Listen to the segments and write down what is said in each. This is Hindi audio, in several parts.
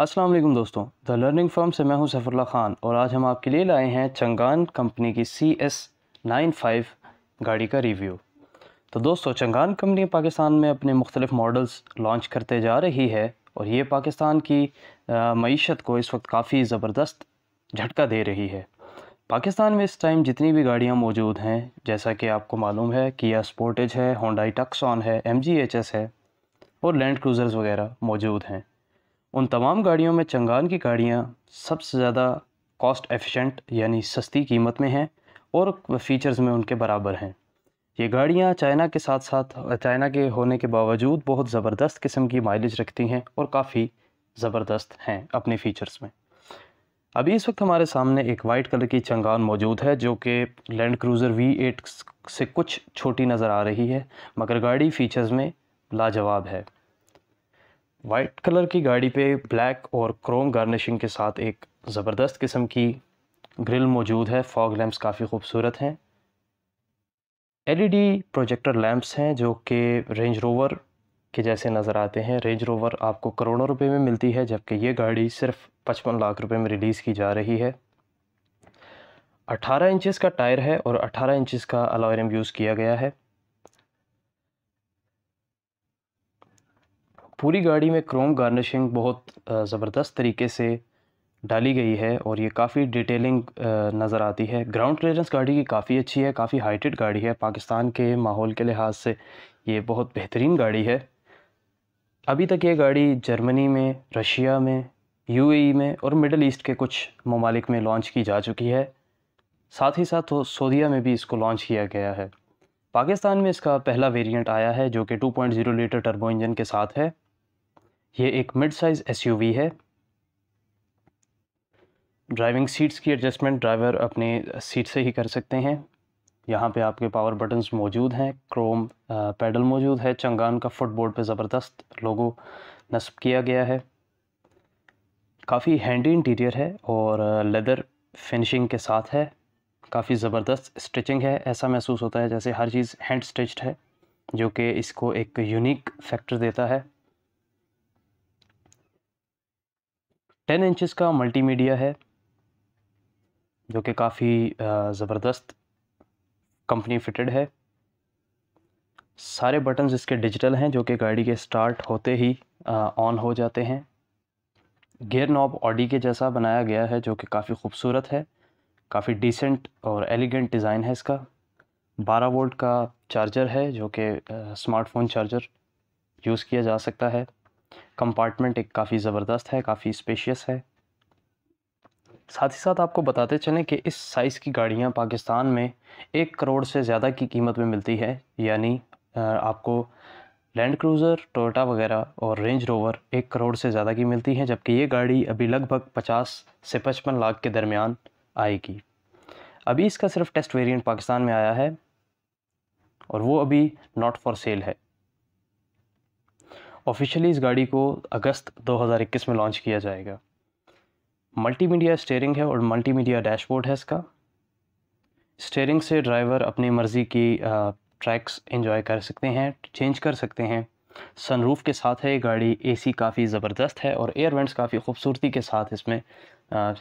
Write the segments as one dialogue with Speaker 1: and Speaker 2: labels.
Speaker 1: अस्सलाम वालेकुम दोस्तों द लर्निंग फॉर्म से मैं हूं सफ़रुल्ला ख़ान और आज हम आपके लिए लाए हैं चंगान कंपनी की सी एस नाइन फाइव गाड़ी का रिव्यू तो दोस्तों चंगान कंपनी पाकिस्तान में अपने मुख्तलिफ़ मॉडल्स लॉन्च करते जा रही है और ये पाकिस्तान की मीशत को इस वक्त काफ़ी ज़बरदस्त झटका दे रही है पाकिस्तान में इस टाइम जितनी भी गाड़ियाँ मौजूद हैं जैसा कि आपको मालूम है किया स्पोर्टेज है होंडाई टक्सॉन है एम है और लैंड क्रूज़र्स वगैरह मौजूद हैं उन तमाम गाड़ियों में चंगान की गाड़ियाँ सबसे ज़्यादा कॉस्ट एफिशिएंट यानी सस्ती कीमत में हैं और फीचर्स में उनके बराबर हैं ये गाड़ियाँ चाइना के साथ साथ चाइना के होने के बावजूद बहुत ज़बरदस्त किस्म की माइलेज रखती हैं और काफ़ी ज़बरदस्त हैं अपने फ़ीचर्स में अभी इस वक्त हमारे सामने एक वाइट कलर की चंगान मौजूद है जो कि लैंड क्रूज़र V8 से कुछ छोटी नज़र आ रही है मगर गाड़ी फ़ीचर्स में लाजवाब है वाइट कलर की गाड़ी पे ब्लैक और क्रोम गार्निशिंग के साथ एक ज़बरदस्त किस्म की ग्रिल मौजूद है फॉग लैंप्स काफ़ी खूबसूरत हैं एलईडी प्रोजेक्टर लैंप्स हैं जो कि रेंज रोवर के जैसे नज़र आते हैं रेंज रोवर आपको करोड़ों रुपए में मिलती है जबकि ये गाड़ी सिर्फ पचपन लाख रुपए में रिलीज़ की जा रही है अट्ठारह इंचज़ का टायर है और अठारह इंचज़ का अलॉयरम यूज़ किया गया है पूरी गाड़ी में क्रोम गार्निशिंग बहुत ज़बरदस्त तरीके से डाली गई है और ये काफ़ी डिटेलिंग नज़र आती है ग्राउंड क्लियरेंस गाड़ी की काफ़ी अच्छी है काफ़ी हाइटेड गाड़ी है पाकिस्तान के माहौल के लिहाज से ये बहुत बेहतरीन गाड़ी है अभी तक ये गाड़ी जर्मनी में रशिया में यूएई e में और मिडल ईस्ट के कुछ ममालिक में लॉन्च की जा चुकी है साथ ही साथ सऊदीया में भी इसको लॉन्च किया गया है पाकिस्तान में इसका पहला वेरिएंट आया है जो कि 2.0 लीटर टर्बो इंजन के साथ है ये एक मिड साइज़ एसयूवी है ड्राइविंग सीट्स की एडजस्टमेंट ड्राइवर अपने सीट से ही कर सकते हैं यहाँ पे आपके पावर बटन्स मौजूद हैं क्रोम पैडल मौजूद है चंगान का फुटबोर्ड पे ज़बरदस्त लोगो नस्ब किया गया है काफ़ी हैंडी इंटीरियर है और लेदर फिनिशिंग के साथ है काफ़ी ज़बरदस्त स्टिचिंग है ऐसा महसूस होता है जैसे हर चीज़ हैंड स्टिच्ड है जो कि इसको एक यूनिक फैक्टर देता है टेन इंचज़ का मल्टीमीडिया है जो कि काफ़ी ज़बरदस्त कंपनी फिटेड है सारे बटन्स इसके डिजिटल हैं जो कि गाड़ी के स्टार्ट होते ही ऑन हो जाते हैं गियर नॉब ऑडी के जैसा बनाया गया है जो कि काफ़ी खूबसूरत है काफ़ी डिसेंट और एलिगेंट डिज़ाइन है इसका 12 वोल्ट का चार्जर है जो कि स्मार्टफोन चार्जर यूज़ किया जा सकता है कंपार्टमेंट एक काफ़ी ज़बरदस्त है काफ़ी स्पेशियस है साथ ही साथ आपको बताते चलें कि इस साइज़ की गाड़ियाँ पाकिस्तान में एक करोड़ से ज़्यादा की कीमत में मिलती है यानी आपको लैंड क्रूज़र टोयोटा वगैरह और रेंज रोवर एक करोड़ से ज़्यादा की मिलती हैं जबकि ये गाड़ी अभी लगभग पचास से पचपन लाख के दरमियान आएगी अभी इसका सिर्फ टेस्ट वेरिएंट पाकिस्तान में आया है और वो अभी नॉट फॉर सेल है ऑफिशियली इस गाड़ी को अगस्त 2021 में लॉन्च किया जाएगा मल्टीमीडिया स्टेयरिंग है और मल्टीमीडिया डैशबोर्ड है इसका स्टेयरिंग से ड्राइवर अपनी मर्ज़ी की ट्रैक्स एंजॉय कर सकते हैं चेंज कर सकते हैं सनरूफ के साथ है ये गाड़ी एसी काफ़ी ज़बरदस्त है और एयरवेंट्स काफ़ी खूबसूरती के साथ इसमें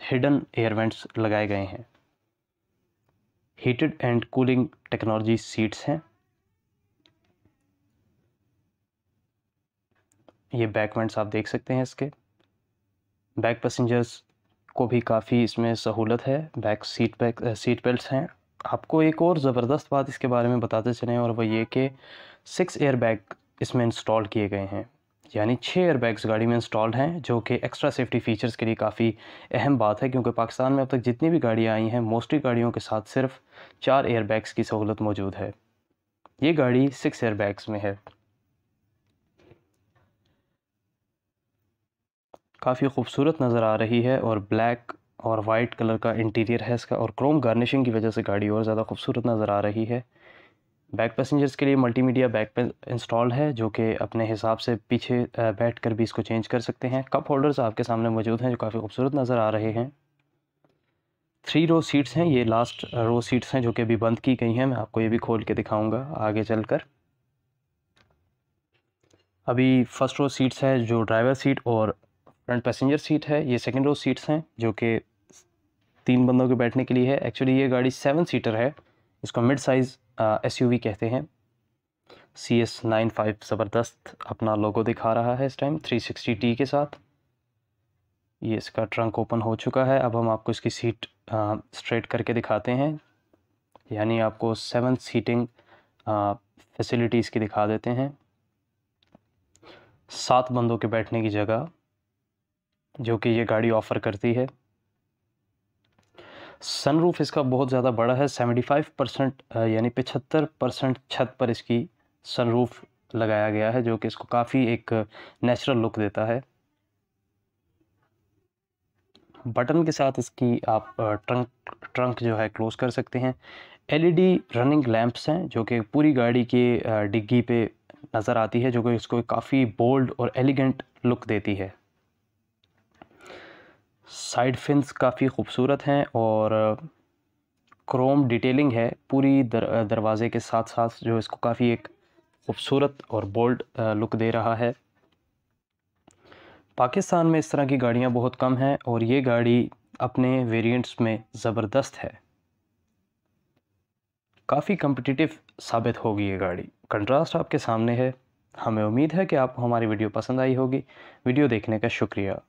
Speaker 1: हिडन एयरवेंट्स लगाए गए हैं heated and cooling technology seats हैं ये बैक वेंट्स आप देख सकते हैं इसके बैक पैसेंजर्स को भी काफ़ी इसमें सहूलत है back seat back seat belt हैं आपको एक और ज़बरदस्त बात इसके बारे में बताते चले और वह ये कि सिक्स एयर बैग इसमें इंस्टॉल किए गए हैं यानी छः एयर बैग्स गाड़ी में इंस्टॉल्ड हैं जो कि एक्स्ट्रा सेफ्टी फ़ीचर्स के लिए काफ़ी अहम बात है क्योंकि पाकिस्तान में अब तक जितनी भी गाड़ियाँ आई हैं मोस्टली गाड़ियों के साथ सिर्फ चार एयर बैग्स की सहूलत मौजूद है ये गाड़ी सिक्स एयर बैग्स में है काफ़ी खूबसूरत नज़र आ रही है और ब्लैक और वाइट कलर का इंटीरियर है इसका और क्रोम गार्निशिंग की वजह से गाड़ी और ज़्यादा खूबसूरत नज़र आ रही है बैक पैसेंजर्स के लिए मल्टीमीडिया बैक पे इंस्टॉल है जो कि अपने हिसाब से पीछे बैठ कर भी इसको चेंज कर सकते हैं कप होल्डर्स आपके सामने मौजूद हैं जो काफ़ी खूबसूरत नज़र आ रहे हैं थ्री रो सीट्स हैं ये लास्ट रो सीट्स हैं जो कि अभी बंद की गई हैं मैं आपको ये भी खोल के दिखाऊँगा आगे चल कर अभी फर्स्ट रो सीट्स है जो ड्राइवर सीट और फ्रंट पैसेंजर सीट है ये सेकेंड रो सीट्स हैं जो कि तीन बंदों के बैठने के लिए है एक्चुअली ये गाड़ी सेवन सीटर है इसको मिड साइज़ एस कहते हैं सी एस नाइन फाइव ज़बरदस्त अपना लोगो दिखा रहा है इस टाइम थ्री सिक्सटी टी के साथ ये इसका ट्रंक ओपन हो चुका है अब हम आपको इसकी सीट आ, स्ट्रेट करके दिखाते हैं यानी आपको सेवन सीटिंग फैसिलिटीज़ की दिखा देते हैं सात बंदों के बैठने की जगह जो कि ये गाड़ी ऑफ़र करती है सनरूफ इसका बहुत ज़्यादा बड़ा है 75 परसेंट यानी पचहत्तर परसेंट छत पर इसकी सनरूफ लगाया गया है जो कि इसको काफ़ी एक नेचुरल लुक देता है बटन के साथ इसकी आप ट्रंक ट्रंक जो है क्लोज़ कर सकते हैं एलईडी रनिंग लैंप्स हैं जो कि पूरी गाड़ी के डिग्गी पे नज़र आती है जो कि इसको काफ़ी बोल्ड और एलिगेंट लुक देती है साइड फिंस काफ़ी खूबसूरत हैं और क्रोम डिटेलिंग है पूरी दर, दरवाज़े के साथ साथ जो इसको काफ़ी एक खूबसूरत और बोल्ड लुक दे रहा है पाकिस्तान में इस तरह की गाड़ियाँ बहुत कम हैं और ये गाड़ी अपने वेरिएंट्स में ज़बरदस्त है काफ़ी कम्पटिटिव साबित होगी ये गाड़ी कंट्रास्ट आपके सामने है हमें उम्मीद है कि आपको हमारी वीडियो पसंद आई होगी वीडियो देखने का शुक्रिया